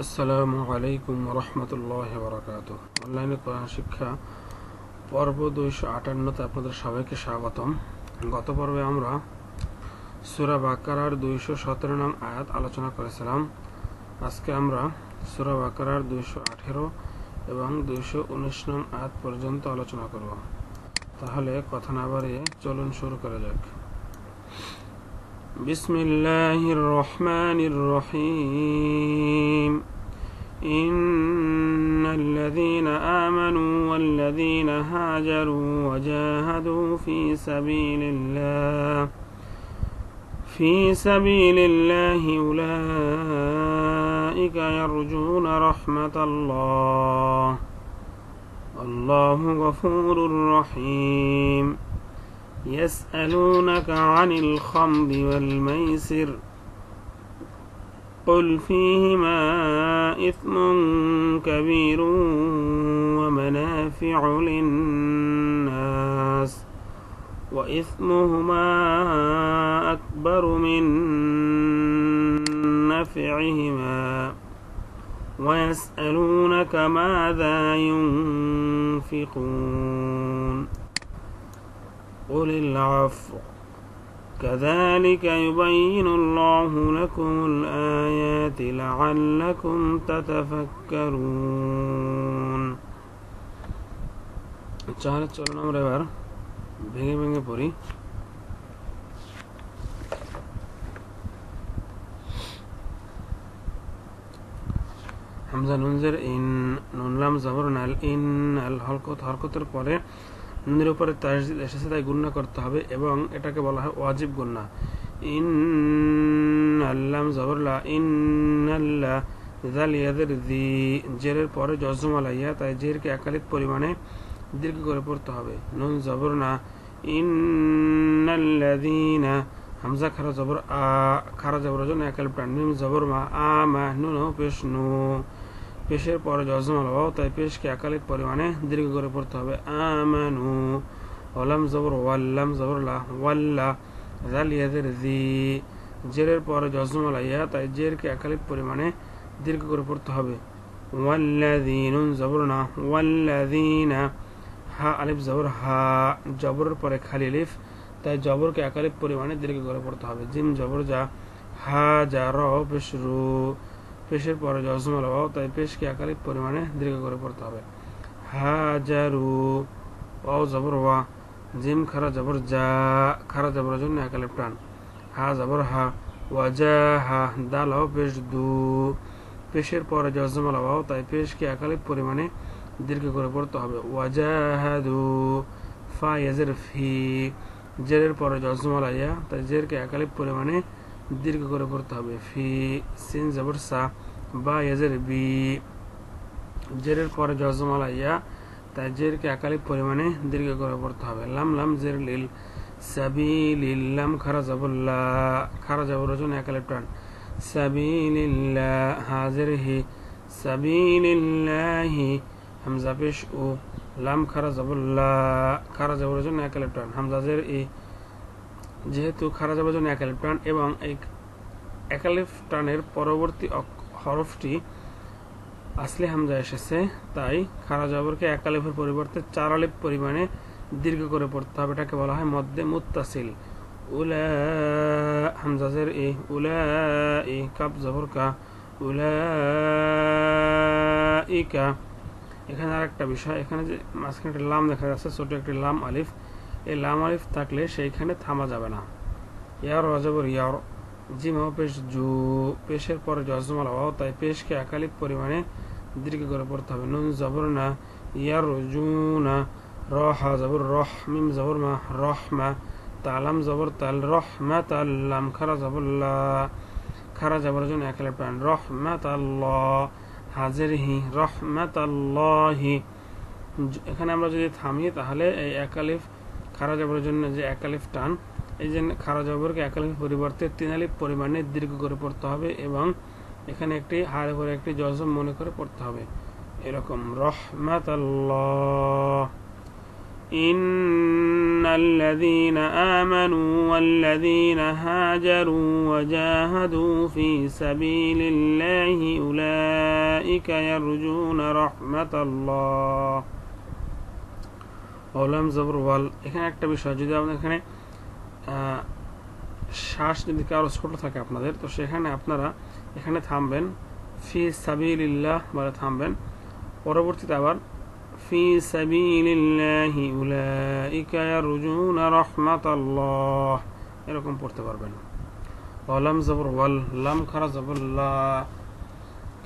আসসালামু আলাইকুম রহমতুল্লাহ বরকাত অনলাইনে কোরআন শিক্ষা পর্ব দুইশো আটান্নতে আপনাদের সবাইকে স্বাগতম গত পর্বে আমরা সুরা বাকারার দুইশো সতেরো নাম আয়াত আলোচনা করেছিলাম আজকে আমরা সুরা বাকারার দুইশো আঠেরো এবং দুইশো উনিশ নং আয়াত পর্যন্ত আলোচনা করব তাহলে কথা না বাড়িয়ে চলুন শুরু করা যাক بسم الله الرحمن الرحيم إن الذين آمنوا والذين هاجروا وجاهدوا في سبيل الله في سبيل الله أولئك يرجون رحمة الله الله غفور رحيم يسألونك عن الخمر والميسر قل فيهما إثم كبير ومنافع للناس وإثمهما أكبر من نفعهما ويسألونك ماذا ينفقون قل العفو كذلك يبين الله لكم الآيات لعلكم تتفكرون তাহলে চলুন আমরা এবার ভেঙে ভেঙে পড়ি হামজা নুনজের ইন নুনলাম জবরনাল ইন আল হরকত হরকতের পরে নুনের উপরে তাসদিদ এসেছে তাই গুন্না করতে হবে এবং এটাকে বলা হয় ওয়াজিব গুন্না ইন আল্লাম জবরলা ইন আল্লাহ জাল ইয়াদের দি জেরের পরে জজমালা ইয়া তাই জেরকে একালিত পরিমাণে দীর্ঘ করে পড়তে হবে নুন জবরনা না ইন্নাল্লাযীনা হামজা খারা জবর আ খারা জবর জন্য একাল প্রাণ মিম জবর মা আ মা নুন পেশ নু পেশের পরে জজমাল হওয়া তাই পেশকে একালিক পরিমাণে দীর্ঘ করে পড়তে হবে আমানু হলাম জবর ওয়াল্লাম জবরলা ওয়াল্লা জাল ইয়াদের জি জেরের পরে জজমাল ইয়া তাই জেরকে একালিক পরিমাণে দীর্ঘ করে পড়তে হবে ওয়াল্লাদিনুন জবর না ওয়াল্লাদিনা হা আলিফ জবর হা জবরের পরে খালি লিফ তাই জবরকে একালিক পরিমাণে দীর্ঘ করে পড়তে হবে জিম জবর যা হা যা র পেশরু পেশের পরে জজমাল অভাব তাই পেশকে একাধিক পরিমাণে দীর্ঘ করে পড়তে হবে হাজারু ও জবর ওয়া জিম খারা জবর যা খারা জবরের জন্য একালিপ টান হা জবর হা ওয়াজা হা দাল হাও পেশ দু পেশের পরে জজমাল অভাব তাই পেশকে একালিপ পরিমাণে দীর্ঘ করে পড়তে হবে ওয়া ওয়াজাহাদু ফা ইয়াজের ফি জেরের পরে জজমাল আইয়া তাই জেরকে একালিপ পরিমাণে দীর্ঘ করে পড়তে হবে ফি সিন জবর সা বা এজের বি জেরের পরে জজমালা ইয়া তাই জেরকে একালিক পরিমাণে দীর্ঘ করে পড়তে হবে লাম লাম জের লিল খারা জবুল্লাহ খারা জবর জন্য একালিক টান সাবিলিল্লাহ হাজের হি সাবিলিল্লাহি হামজা পেশ ও লাম খারা জবুল্লাহ খারা জবর জন্য টান হামজা জের ই যেহেতু খারাজ জন্য একালিফ টান এবং এই একালিফ টানের পরবর্তী হরফটি আসলে হামজা এসেছে তাই খারা জাবরকে একালিফের পরিবর্তে চার আলিফ পরিমাণে দীর্ঘ করে পড়তে হবে এটাকে বলা হয় মধ্যে মুত্তাসিল উলা হামজাজের এ উলা ই কাপ জবর কা উলা কা এখানে আর একটা বিষয় এখানে যে মাঝখানে একটা লাম দেখা যাচ্ছে ছোট একটি লাম আলিফ এই লাম আলিফ থাকলে সেইখানে থামা যাবে না ইয়ার অজবর ইয়ার জিম পেশ জু পেশের পরে জজমাল হওয়া তাই পেশকে একালিক পরিমাণে দীর্ঘ করে পড়তে হবে নুন জবর না ইয়ার জু না রহ জবর রহ মিম জবর মা মা তালাম জবর তাল রহ রহমা তাল্লাম খারা লা খারা জবর জন্য একালে প্রাণ রহমা ল হাজের হি ল তাল্লাহি এখানে আমরা যদি থামি তাহলে এই একালিফ খারা জবর জন্য যে একালিফ টান এই জন্য খারা জবরকে একালিফ পরিবর্তে তিনালিফ পরিমাণে দীর্ঘ করে পড়তে হবে এবং এখানে একটি হার করে একটি জজম মনে করে পড়তে হবে এরকম রহমাত إن الذين آمنوا والذين هاجروا وجاهدوا في سبيل الله أولئك يرجون رحمة الله ওলাম জবর ওয়াল এখানে একটা বিষয় যদি আপনার এখানে শ্বাস যদি কারো ছোটো থাকে আপনাদের তো সেখানে আপনারা এখানে থামবেন ফি সাবিল্লাহ বলে থামবেন পরবর্তীতে আবার ফি সাবিল্লাহি উলাইকা ইয়ারজুনা রাহমাতাল্লাহ এরকম পড়তে পারবেন ওয়ালাম জবর ওয়াল লাম খারা জবর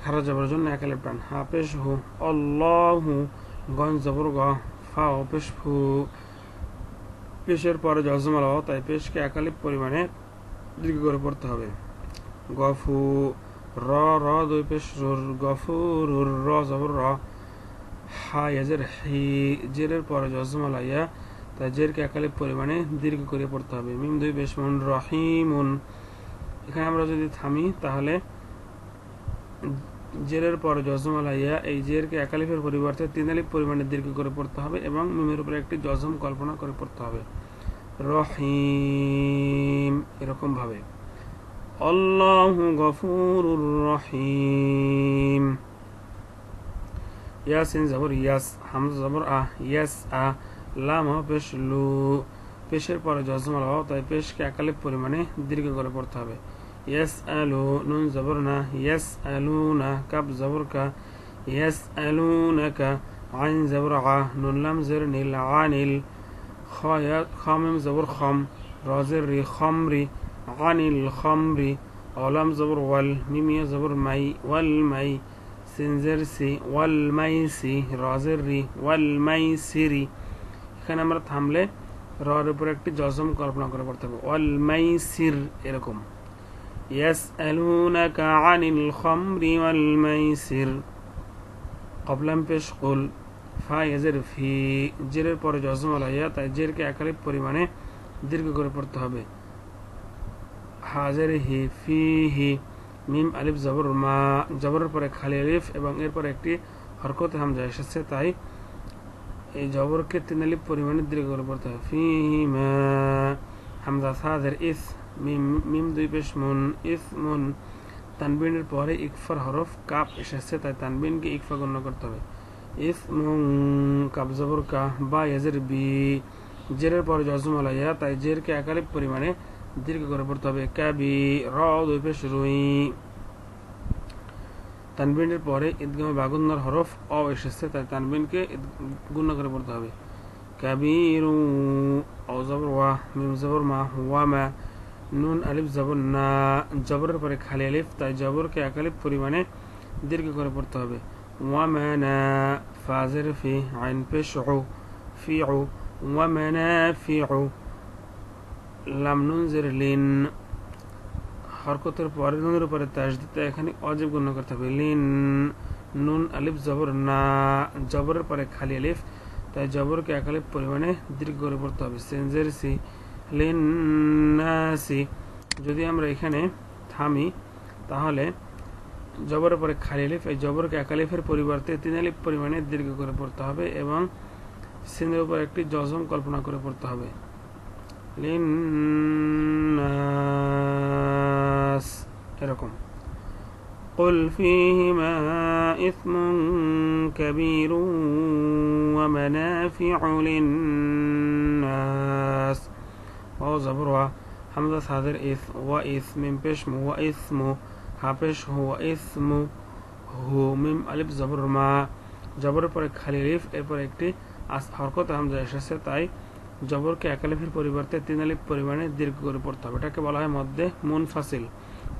খারা জবর জন্য একালে প্রাণ হাফেজ হু আল্লাহু গঞ্জ জবর গ ফাও পেশ ফু পেশের পরে জজমাল হওয়া তাই পেশকে একালিপ পরিমাণে দীর্ঘ করে পড়তে হবে গফু র র দুই পেশ রুর গফু রুর র জবর র হা ইয়াজের হি জেরের পরে জজমা লাইয়া তাই জেরকে একালিপ পরিমাণে দীর্ঘ করে পড়তে হবে মিম দুই পেশ মুন রহিমুন এখানে আমরা যদি থামি তাহলে জেরের পর জজম আলাইয়া এই জেরকে একালিফের পরিবর্তে তিন আলিফ পরিমাণে দীর্ঘ করে পড়তে হবে এবং মিমের উপরে একটি জজম কল্পনা করে পড়তে হবে রহিম এরকমভাবে আল্লাহু গফুরুর রহিম ইয়াসিন জবর ইয়াস হামজা জবর আহ ইয়াস আ লাম পেশ লু পেশের পরে জজম আলাইয়া তাই পেশকে একালিফ পরিমাণে দীর্ঘ করে পড়তে হবে يسألو نون زبرنا يسألونك كب زبرك يسألونك عن زبرعة نون لم زرني العنل خامم زبر خم رازر خمري عن الخمر او لم زبر وال ميم زبر مي والمي سنزرسي والميسي رازري والميسري এখানে আমরা থামলে র এর উপর একটি জজম কল্পনা করে পড়তে হবে অলমাইসির এরকম يسألونك عن الخمر والميسر قبل أن قل ফায়েজের ফি জেরের পরে জজমল তাই জেরকে একাধিক পরিমাণে দীর্ঘ করে পড়তে হবে হাজের হি ফি হি মিম আলিফ জবর মা জবরের পরে খালি আলিফ এবং এরপরে একটি হরকত হামজা এসেছে তাই এই জবরকে তিন পরিমাণে দীর্ঘ করে পড়তে হবে ফি মা হামজা সাহাদের ইস মিম মিম দুই পেশ মুন ইস মুন তানবিনের পরে ইকফার হরফ কাপ এসেছে তাই তানবিনকে ইকফা গণ্য করতে হবে ইস মুং কাপ জবর কা বা এজের বি জেরের পরে জজম আলাইয়া তাই জেরকে একালিপ পরিমাণে দীর্ঘ করে পড়তে হবে ক্যাবি র দুই পেশ রুই তানবিনের পরে ঈদগামে বাগুন্নার হরফ অ এসেছে তাই তানবিনকে গুণ্য করে পড়তে হবে كبير او زبر و ميم زبر ما وما নুন আলিফ জবর না জবরের পরে খালি আলিফ তাই জবরকে এক আলিফ পরিমাণে দীর্ঘ করে পড়তে হবে ওয়ামানা ফাজের ফি আইন পে শো ফি ও ওয়ামানা ফি ও লামনুন জের লিন হরকতের পরে নুনের উপরে তাস দিতে এখানে অজীব গণ্য করতে হবে লিন নুন আলিফ জবর না জবরের পরে খালি আলিফ তাই জবরকে একালে পরিমাণে দীর্ঘ করে পড়তে হবে সেন্জের সি লিনাসি যদি আমরা এখানে থামি তাহলে জবরের পরে খালি লিফ এই জবরকে একালিফের পরিবর্তে তিন লিফ পরিমাণে দীর্ঘ করে পড়তে হবে এবং সিনের উপর একটি জজম কল্পনা করে পড়তে হবে এরকম قل وإثم كبير ومنافع للناس واو زبروا حمزة صادر إث وإث من بشم وإثم حبش هو إثم হু মিম আলিফ জবর মা জবরের পরে খালি লিফ এরপর একটি হরকত হামজা এসেছে তাই জবরকে এক আলিফের পরিবর্তে তিন আলিফ পরিমাণে দীর্ঘ করে পড়তে হবে এটাকে বলা হয় মধ্যে মুনফাসিল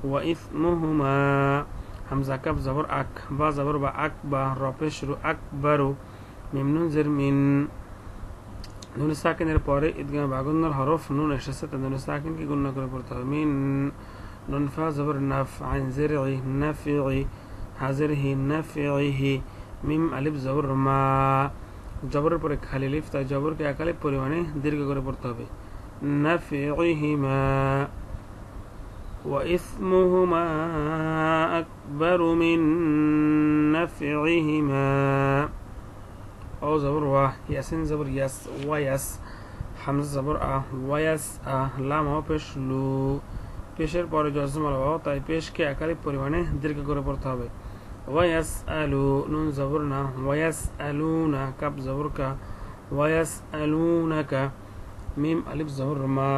ওয়া ইসমুহুমা হামজা কাপ জবর আক বা জবর বা আক বা রপে শুরু আক বারু মিমনুন জের মিন নুন পরে ঈদগাহ বাগুন্নার হরফ নুন এসেছে তা নুন সাকিনকে করে পড়তে হবে মিন নুনফা ফা জবর নাফ আইন জের ই নাফি ই হাজের হি নাফি হি মিম আলিফ জবর মা জবরের পরে খালি লিফ তাই জবরকে একালিপ পরিমাণে দীর্ঘ করে পড়তে হবে নাফি হি মা وإثمهما أكبر من نفعهما أو زبر و ياسين زبر ياس وياس حمز زبر أ وياس أ لا ما بيش لو بيشير باري جزم الله واو تاي بيش كي أكالي بوري وانه ديرك غوري بور ثابي وياس ألو نون زبرنا وياس ألونا كاب زبر كا وياس ألونا كا মিম আলিফ জহর মা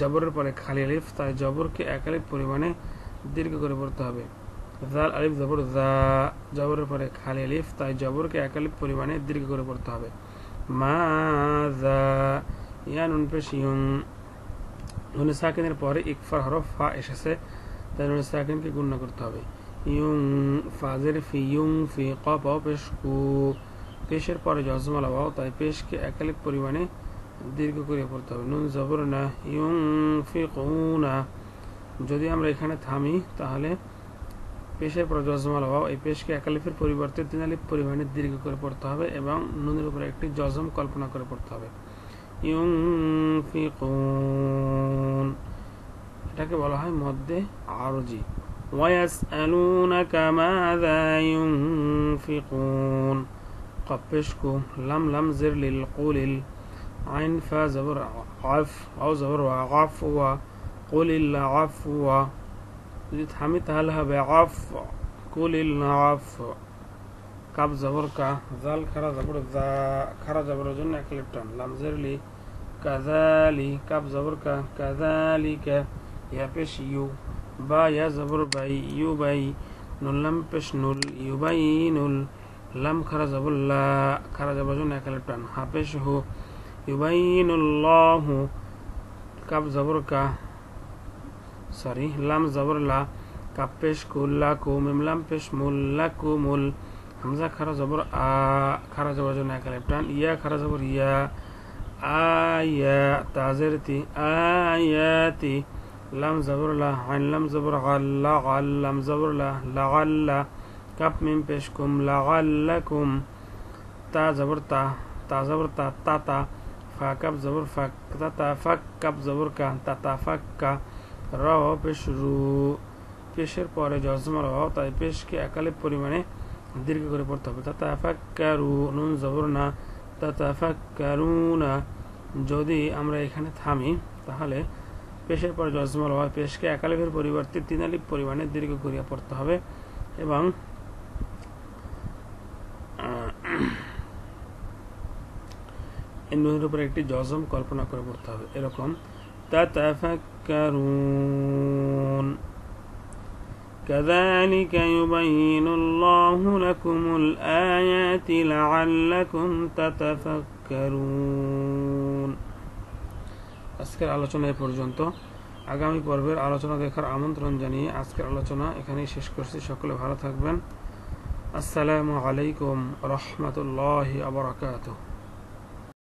জবরের পরে খালি আলিফ তাই জবরকে এক আলিফ পরিমাণে দীর্ঘ করে পড়তে হবে জাল আলিফ জবর জা জবরের পরে খালি আলিফ তাই জবরকে এক আলিফ পরিমাণে দীর্ঘ করে পড়তে হবে মা জা ইয়া নুন পেশ ইউন নুন সাকিনের পরে ইকফার হরফ ফা এসেছে তাই নুন সাকিনকে গুণ্য করতে হবে ইউং ফাজের ফি ইউং ফি কপ পেশ কু পেশের পরে জজমালা বাও তাই পেশকে এক আলিফ পরিমাণে দীর্ঘ করে পড়তে হবে নুন জবর না ইউনা যদি আমরা এখানে থামি তাহলে পেশের পর জজমাল হওয়া এই পেশকে একালিফের পরিবর্তে তিনালিফ পরিমাণে দীর্ঘ করে পড়তে হবে এবং নুনের উপরে একটি জজম কল্পনা করে পড়তে হবে ফিকুন এটাকে বলা হয় মধ্যে আরজি ويسألونك ماذا লাম লাম لم লিল কুলিল عين فا زبر عف أو زبر عفو قل العفو حميتها هلها بعفو قل العفو كاب زبر كا زال كرا زبر ذا كرا زبر جنة كليبتون لام لي كذالي كاب زبر كا كا يا بيش يو با يا زبر باي يو باي نول لم بيش نول يو باي نول لم كرا زبر لا كرا زبر جنة كليبتون هابيش هو يبين الله کب زبر کا سوری لم زبر لا کب پیش کول لا کو مم لم پیش مول لا کو مول حمزه خر زبر ا خر زبر جو نه کلپټان یا خر زبر یا آیا تازرتی آیاتی لم زبر لا عن لم زبر غل غل لم زبر لا لغل کب مم پیش کوم لغلکم تا زبر تا تا زبر تا تا, تا فاکب زبر فاک تتفکب زبر কান তাতাফাক্কা রহ পেশ রু পেশের পরে জজমা রহ তাই পেশকে একালে পরিমাণে দীর্ঘ করে পড়তে হবে তাতাফাক্কারু নুন জবর না না যদি আমরা এখানে থামি তাহলে পেশের পরে জজমা রহ পেশকে একালেফের পরিবর্তে তিনালিপ পরিমাণে দীর্ঘ করিয়া পড়তে হবে এবং এই উপরে উপর একটি জজম কল্পনা করে পড়তে হবে এরকম তাতাফাক্কারুন كذلك يبين الله لكم الآيات لعلكم تتفكرون আজকের আলোচনা এ পর্যন্ত আগামী পর্বের আলোচনা দেখার আমন্ত্রণ জানিয়ে আজকের আলোচনা এখানেই শেষ করছি সকলে ভালো থাকবেন আসসালামু আলাইকুম রহমতুল্লাহ আবরকাত